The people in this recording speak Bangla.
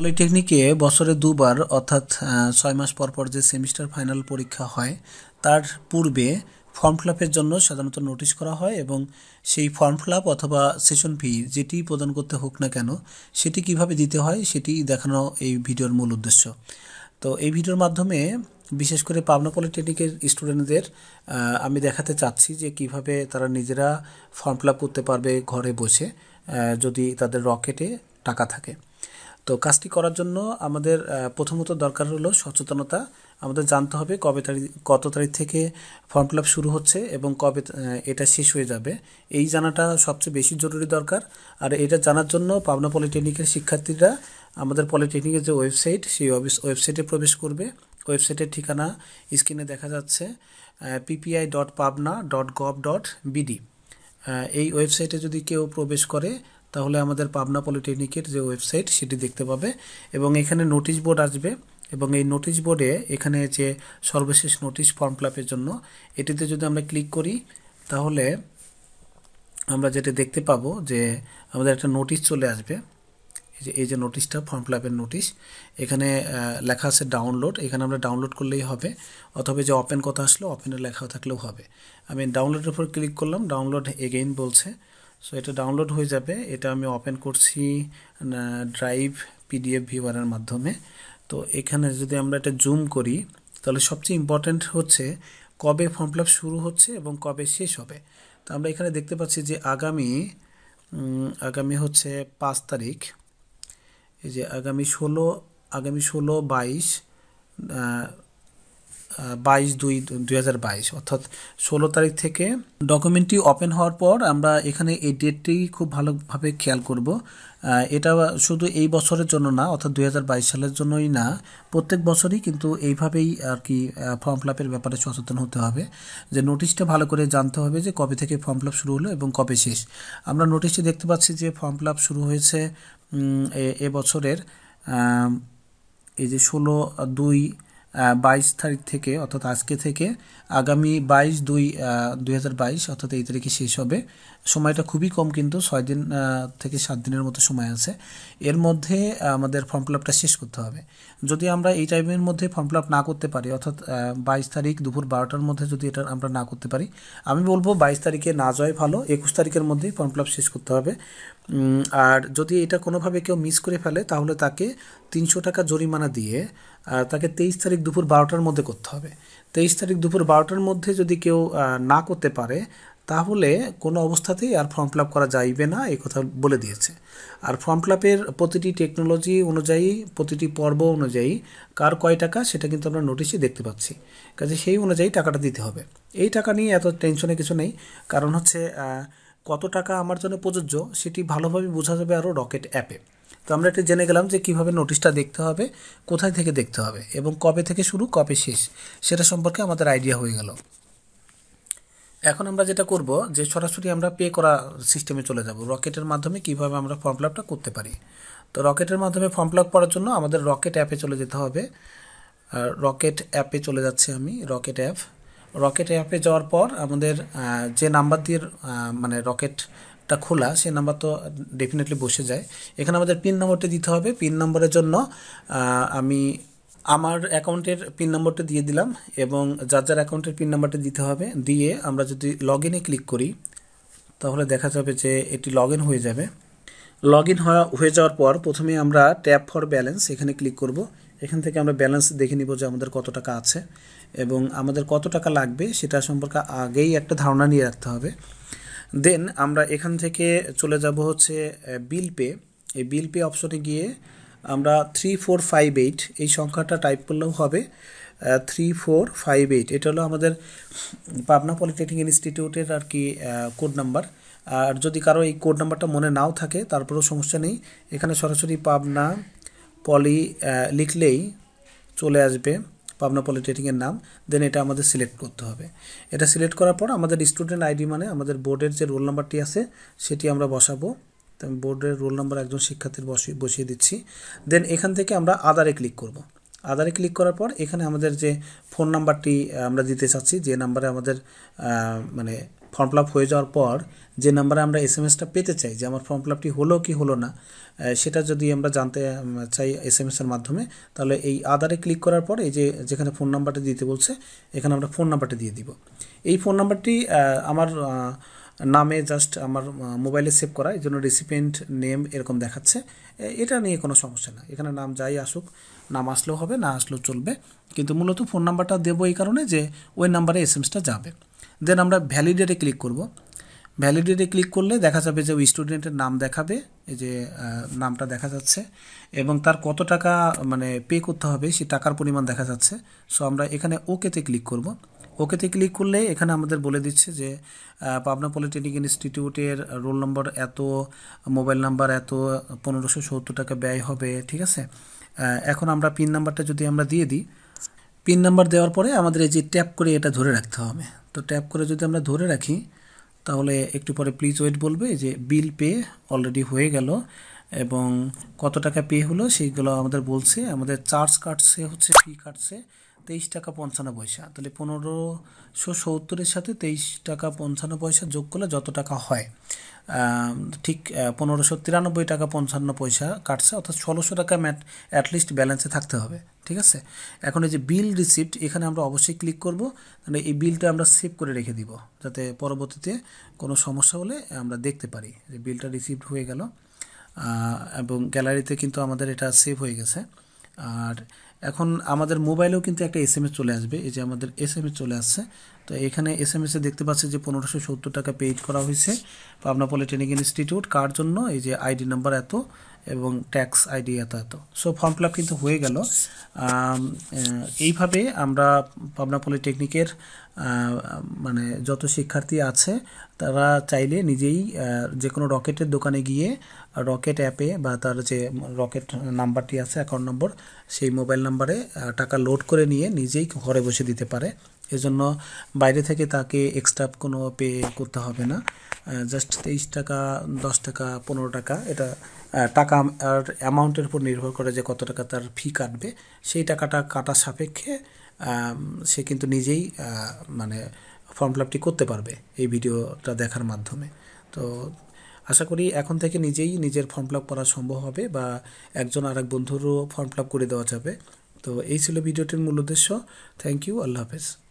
পলিটেকনিকে বছরে দুবার অর্থাৎ ছয় মাস পর পর যে সেমিস্টার ফাইনাল পরীক্ষা হয় তার পূর্বে ফর্ম ফিলাপের জন্য সাধারণত নোটিশ করা হয় এবং সেই ফর্ম ফিলাপ অথবা সেশন ফি যেটি প্রদান করতে হোক না কেন সেটি কিভাবে দিতে হয় সেটি দেখানো এই ভিডিওর মূল উদ্দেশ্য তো এই ভিডিওর মাধ্যমে বিশেষ করে পাবনা পলিটেকনিকের স্টুডেন্টদের আমি দেখাতে চাচ্ছি যে কিভাবে তারা নিজেরা ফর্ম ফিল করতে পারবে ঘরে বসে যদি তাদের রকেটে টাকা থাকে তো কাজটি করার জন্য আমাদের প্রথমত দরকার হলো সচেতনতা আমাদের জানতে হবে কবে তারিখ কত তারিখ থেকে ফর্ম ফিল শুরু হচ্ছে এবং কবে এটা শেষ হয়ে যাবে এই জানাটা সবচেয়ে বেশি জরুরি দরকার আর এটা জানার জন্য পাবনা পলিটেকনিকের শিক্ষার্থীরা আমাদের পলিটেকনিকের যে ওয়েবসাইট সেই ওয়েবসাইটে প্রবেশ করবে ওয়েবসাইটের ঠিকানা স্ক্রিনে দেখা যাচ্ছে PPI dot Pabna dot gov dot BD এই ওয়েবসাইটে যদি কেউ প্রবেশ করে তাহলে আমাদের পাবনা পলিটেকনিকের যে ওয়েবসাইট সেটি দেখতে পাবে এবং এখানে নোটিশ বোর্ড আসবে এবং এই নোটিশ বোর্ডে এখানে যে সর্বশেষ নোটিশ ফর্ম ফিলাপের জন্য এটিতে যদি আমরা ক্লিক করি তাহলে আমরা যেটা দেখতে পাবো যে আমাদের একটা নোটিশ চলে আসবে যে এই যে নোটিশটা ফর্ম ফিলাপের নোটিশ এখানে লেখা আছে ডাউনলোড এখানে আমরা ডাউনলোড করলেই হবে অথবা যে ওপেন কথা আসলো ওপেনে লেখা থাকলেও হবে আমি ডাউনলোডের উপর ক্লিক করলাম ডাউনলোড এগেইন বলছে সো এটা ডাউনলোড হয়ে যাবে এটা আমি ওপেন করছি ড্রাইভ পিডিএফ ভিওয়ারের মাধ্যমে তো এখানে যদি আমরা এটা জুম করি তাহলে সবচেয়ে ইম্পর্ট্যান্ট হচ্ছে কবে ফর্ম ফিল শুরু হচ্ছে এবং কবে শেষ হবে তো আমরা এখানে দেখতে পাচ্ছি যে আগামী আগামী হচ্ছে পাঁচ তারিখ এই যে আগামী ষোলো আগামী ষোলো বাইশ বাইশ দুই দুই হাজার বাইশ অর্থাৎ ষোলো তারিখ থেকে ডকুমেন্টটি ওপেন হওয়ার পর আমরা এখানে এই ডেটটি খুব ভালোভাবে খেয়াল করব এটা শুধু এই বছরের জন্য না অর্থাৎ দুই সালের জন্যই না প্রত্যেক বছরই কিন্তু এইভাবেই আর কি ফর্ম ফিল আপের ব্যাপারে সচেতন হতে হবে যে নোটিশটা ভালো করে জানতে হবে যে কবে থেকে ফর্ম ফিল আপ শুরু হলো এবং কবে শেষ আমরা নোটিশে দেখতে পাচ্ছি যে ফর্ম ফিল আপ শুরু হয়েছে এ এবছরের এই যে ষোলো দুই বাইশ তারিখ থেকে অর্থাৎ আজকে থেকে আগামী বাইশ দুই দুই অর্থাৎ এই তারিখে শেষ হবে সময়টা খুবই কম কিন্তু ছয় দিন থেকে সাত দিনের মতো সময় আছে এর মধ্যে আমাদের ফর্ম ফিল আপটা শেষ করতে হবে যদি আমরা এই টাইমের মধ্যে ফর্ম ফিল আপ না করতে পারি অর্থাৎ বাইশ তারিখ দুপুর বারোটার মধ্যে যদি এটা আমরা না করতে পারি আমি বলবো বাইশ তারিখে না যাওয়াই ভালো একুশ তারিখের মধ্যেই ফর্ম ফিল আপ শেষ করতে হবে আর যদি এটা কোনোভাবে কেউ মিস করে ফেলে তাহলে তাকে তিনশো টাকা জরিমানা দিয়ে তাকে তেইশ তারিখ দুপুর বারোটার মধ্যে করতে হবে তেইশ তারিখ দুপুর বারোটার মধ্যে যদি কেউ না করতে পারে তাহলে কোনো অবস্থাতেই আর ফর্ম ফিল করা যাইবে না এই কথা বলে দিয়েছে আর ফর্ম ফিল প্রতিটি টেকনোলজি অনুযায়ী প্রতিটি পর্ব অনুযায়ী কার কয় টাকা সেটা কিন্তু আমরা নোটিশে দেখতে পাচ্ছি কাজে সেই অনুযায়ী টাকাটা দিতে হবে এই টাকা নিয়ে এত টেনশনে কিছু নেই কারণ হচ্ছে কত টাকা আমার জন্য প্রযোজ্য সেটি ভালোভাবে বোঝা যাবে আরও রকেট অ্যাপে তো আমরা এটা জেনে গেলাম যে কিভাবে নোটিশটা দেখতে হবে কোথায় থেকে দেখতে হবে এবং কবে থেকে শুরু কবে শেষ সেটা সম্পর্কে আমাদের আইডিয়া হয়ে গেল এখন আমরা যেটা করব যে সরাসরি আমরা পে করা সিস্টেমে চলে যাব রকেটের মাধ্যমে কিভাবে আমরা ফর্ম ফিল করতে পারি তো রকেটের মাধ্যমে ফর্ম ফিল করার জন্য আমাদের রকেট অ্যাপে চলে যেতে হবে রকেট অ্যাপে চলে যাচ্ছি আমি রকেট অ্যাপ রকেট অ্যাপে যাওয়ার পর আমাদের যে নাম্বার দিয়ে মানে রকেট নাম্বারটা খোলা সেই নাম্বার তো ডেফিনেটলি বসে যায় এখানে আমাদের পিন নম্বরটা দিতে হবে পিন নম্বরের জন্য আমি আমার অ্যাকাউন্টের পিন নম্বরটা দিয়ে দিলাম এবং যার যার অ্যাকাউন্টের পিন নাম্বারটা দিতে হবে দিয়ে আমরা যদি লগ ইনে ক্লিক করি তাহলে দেখা যাবে যে এটি লগ হয়ে যাবে লগ ইন হয়ে যাওয়ার পর প্রথমে আমরা ট্যাপ ফর ব্যালেন্স এখানে ক্লিক করব এখান থেকে আমরা ব্যালেন্স দেখে নিব যে আমাদের কত টাকা আছে এবং আমাদের কত টাকা লাগবে সেটা সম্পর্কে আগেই একটা ধারণা নিয়ে রাখতে হবে দেন আমরা এখান থেকে চলে যাব হচ্ছে বিল পে এই বিল পে অপশনে গিয়ে আমরা থ্রি ফোর ফাইভ এইট এই সংখ্যাটা টাইপ করলেও হবে থ্রি ফোর ফাইভ এইট এটা হলো আমাদের পাবনা পলিটেকনিক ইনস্টিটিউটের আর কি কোড নাম্বার আর যদি কারো এই কোড নাম্বারটা মনে নাও থাকে তারপরেও সমস্যা নেই এখানে সরাসরি পাবনা পলি লিখলেই চলে আসবে পাবনা পলিটেকনিকের নাম দেন এটা আমাদের সিলেক্ট করতে হবে এটা সিলেক্ট করার পর আমাদের স্টুডেন্ট আইডি মানে আমাদের বোর্ডের যে রোল নাম্বারটি আছে সেটি আমরা বসাবো তো আমি বোর্ডের রোল নাম্বার একজন শিক্ষার্থীর বসিয়ে বসিয়ে দিচ্ছি দেন এখান থেকে আমরা আদারে ক্লিক করব আদারে ক্লিক করার পর এখানে আমাদের যে ফোন নাম্বারটি আমরা দিতে চাচ্ছি যে নাম্বারে আমাদের মানে ফর্ম ফিল আপ হয়ে যাওয়ার পর যে নাম্বারে আমরা এস এম এসটা পেতে চাই যে আমার ফর্ম ফিল আপটি হলো কি হলো না সেটা যদি আমরা জানতে চাই এস এম এসের মাধ্যমে তাহলে এই আধারে ক্লিক করার পর এই যে যেখানে ফোন নাম্বারটা দিতে বলছে এখানে আমরা ফোন নাম্বারটা দিয়ে দিব এই ফোন নাম্বারটি আমার নামে জাস্ট আমার মোবাইলে সেভ করা এই জন্য রিসিপিয়েন্ট নেম এরকম দেখাচ্ছে এটা নিয়ে কোনো সমস্যা না এখানে নাম যাই আসুক নাম আসলেও হবে না আসলেও চলবে কিন্তু মূলত ফোন নাম্বারটা দেবো এই কারণে যে ওই নাম্বারে এস এমএসটা যাবে দেন আমরা ভ্যালিডেটে ক্লিক করব ভ্যালিডেটে ক্লিক করলে দেখা যাবে যে ওই স্টুডেন্টের নাম দেখাবে এই যে নামটা দেখা যাচ্ছে এবং তার কত টাকা মানে পে করতে হবে সে টাকার পরিমাণ দেখা যাচ্ছে সো আমরা এখানে ওকেতে ক্লিক করব ওকেতে ক্লিক করলে এখানে আমাদের বলে দিচ্ছে যে পাবনা পলিটেকনিক ইনস্টিটিউটের রোল নম্বর এত মোবাইল নাম্বার এত পনেরোশো সত্তর টাকা ব্যয় হবে ঠিক আছে এখন আমরা পিন নাম্বারটা যদি আমরা দিয়ে দিই পিন নাম্বার দেওয়ার পরে আমাদের এই যে ট্যাপ করে এটা ধরে রাখতে হবে তো ট্যাপ করে যদি আমরা ধরে রাখি তাহলে একটু পরে প্লিজ ওয়েট বলবে যে বিল পে অলরেডি হয়ে গেল এবং কত টাকা পে হলো সেইগুলো আমাদের বলছে আমাদের চার্জ কাটছে হচ্ছে ফি কাটছে তেইশ টাকা পঞ্চান্ন পয়সা তাহলে পনেরোশো সত্তরের সাথে তেইশ টাকা পঞ্চান্ন পয়সা যোগ করলে যত টাকা হয় ঠিক পনেরোশো তিরানব্বই টাকা পঞ্চান্ন পয়সা কাটছে অর্থাৎ ষোলোশো টাকা ম্যাট অ্যাটলিস্ট ব্যালেন্সে থাকতে হবে ঠিক আছে এখন এই যে বিল রিসিপ্ট এখানে আমরা অবশ্যই ক্লিক করব তাহলে এই বিলটা আমরা সেভ করে রেখে দিব যাতে পরবর্তীতে কোনো সমস্যা হলে আমরা দেখতে পারি যে বিলটা রিসিভড হয়ে গেল এবং গ্যালারিতে কিন্তু আমাদের এটা সেভ হয়ে গেছে আর এখন আমাদের মোবাইলেও কিন্তু একটা এস চলে আসবে এই যে আমাদের এস চলে আসছে তো এখানে এস এম এসে দেখতে পাচ্ছি যে পনেরোশো সত্তর টাকা পেইড করা হয়েছে পাবনা পলিটেকনিক ইনস্টিটিউট কার জন্য এই যে আইডি নাম্বার এত এবং ট্যাক্স আইডি এত এত সো ফর্ম ফিল কিন্তু হয়ে গেল এইভাবে আমরা পাবনা পলিটেকনিকের মানে যত শিক্ষার্থী আছে তারা চাইলে নিজেই যে কোনো রকেটের দোকানে গিয়ে রকেট অ্যাপে বা তার যে রকেট নাম্বারটি আছে অ্যাকাউন্ট নম্বর সেই মোবাইল নাম্বারে টাকা লোড করে নিয়ে নিজেই ঘরে বসে দিতে পারে এজন্য বাইরে থেকে তাকে এক্সট্রা কোনো পে করতে হবে না জাস্ট তেইশ টাকা দশ টাকা পনেরো টাকা এটা টাকা আর অ্যামাউন্টের উপর নির্ভর করে যে কত টাকা তার ফি কাটবে সেই টাকাটা কাটা সাপেক্ষে সে কিন্তু নিজেই মানে ফর্ম ফিল আপটি করতে পারবে এই ভিডিওটা দেখার মাধ্যমে তো আশা করি এখন থেকে নিজেই নিজের ফর্ম ফিল আপ করা সম্ভব হবে বা একজন আর এক বন্ধুরও ফর্ম ফিল আপ করে দেওয়া যাবে তো এই ছিল ভিডিওটির মূল উদ্দেশ্য থ্যাংক ইউ আল্লাহ হাফেজ